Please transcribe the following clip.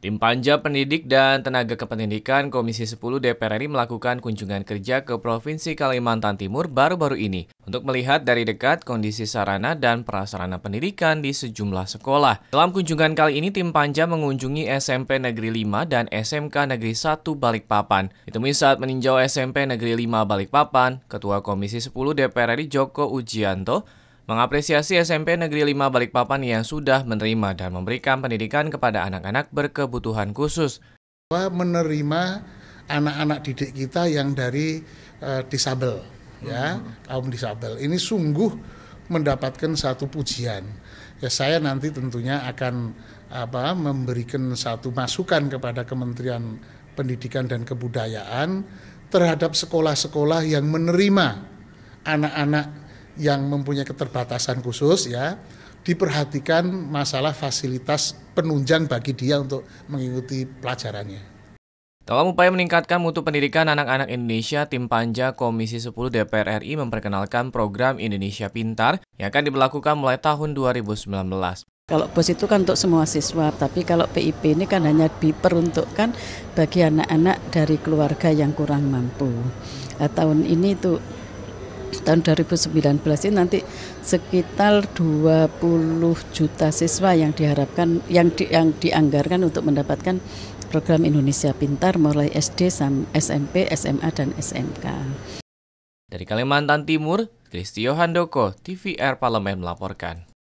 Tim Panja Pendidik dan Tenaga Kependidikan Komisi 10 DPR RI melakukan kunjungan kerja ke Provinsi Kalimantan Timur baru-baru ini untuk melihat dari dekat kondisi sarana dan prasarana pendidikan di sejumlah sekolah. Dalam kunjungan kali ini, tim Panja mengunjungi SMP Negeri 5 dan SMK Negeri 1 Balikpapan. Ditemui saat meninjau SMP Negeri 5 Balikpapan, Ketua Komisi 10 DPR RI Joko Ujianto mengapresiasi SMP Negeri 5 Balikpapan yang sudah menerima dan memberikan pendidikan kepada anak-anak berkebutuhan khusus. Menerima anak-anak didik kita yang dari uh, disabel, ya kaum disabel. Ini sungguh mendapatkan satu pujian. Ya saya nanti tentunya akan apa memberikan satu masukan kepada Kementerian Pendidikan dan Kebudayaan terhadap sekolah-sekolah yang menerima anak-anak yang mempunyai keterbatasan khusus ya diperhatikan masalah fasilitas penunjang bagi dia untuk mengikuti pelajarannya. Dalam upaya meningkatkan mutu pendidikan anak-anak Indonesia, tim Panja Komisi 10 DPR RI memperkenalkan program Indonesia Pintar yang akan diberlakukan mulai tahun 2019. Kalau BOS itu kan untuk semua siswa, tapi kalau PIP ini kan hanya diperuntukkan bagi anak-anak dari keluarga yang kurang mampu. Nah, tahun ini tuh tahun 2019 ini nanti sekitar 20 juta siswa yang diharapkan yang di, yang dianggarkan untuk mendapatkan program Indonesia Pintar mulai SD, SMP, SMA dan SMK. Dari Kalimantan Timur, Kristio Handoko, TVR Parlemen melaporkan.